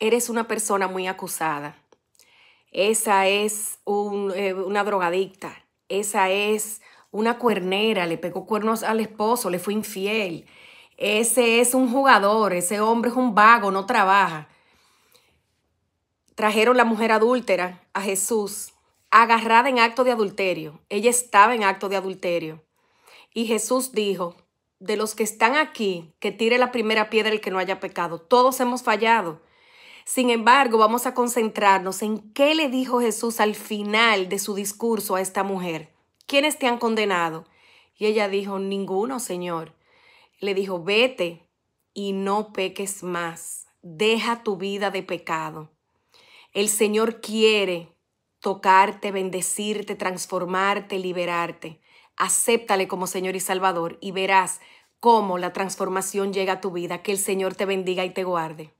eres una persona muy acusada, esa es eh, una drogadicta, esa es una cuernera, le pegó cuernos al esposo, le fue infiel, ese es un jugador, ese hombre es un vago, no trabaja. Trajeron la mujer adúltera a Jesús, agarrada en acto de adulterio. Ella estaba en acto de adulterio. Y Jesús dijo, de los que están aquí, que tire la primera piedra el que no haya pecado. Todos hemos fallado. Sin embargo, vamos a concentrarnos en qué le dijo Jesús al final de su discurso a esta mujer. ¿Quiénes te han condenado? Y ella dijo, ninguno, Señor. Le dijo, vete y no peques más. Deja tu vida de pecado. El Señor quiere tocarte, bendecirte, transformarte, liberarte. Acéptale como Señor y Salvador y verás cómo la transformación llega a tu vida. Que el Señor te bendiga y te guarde.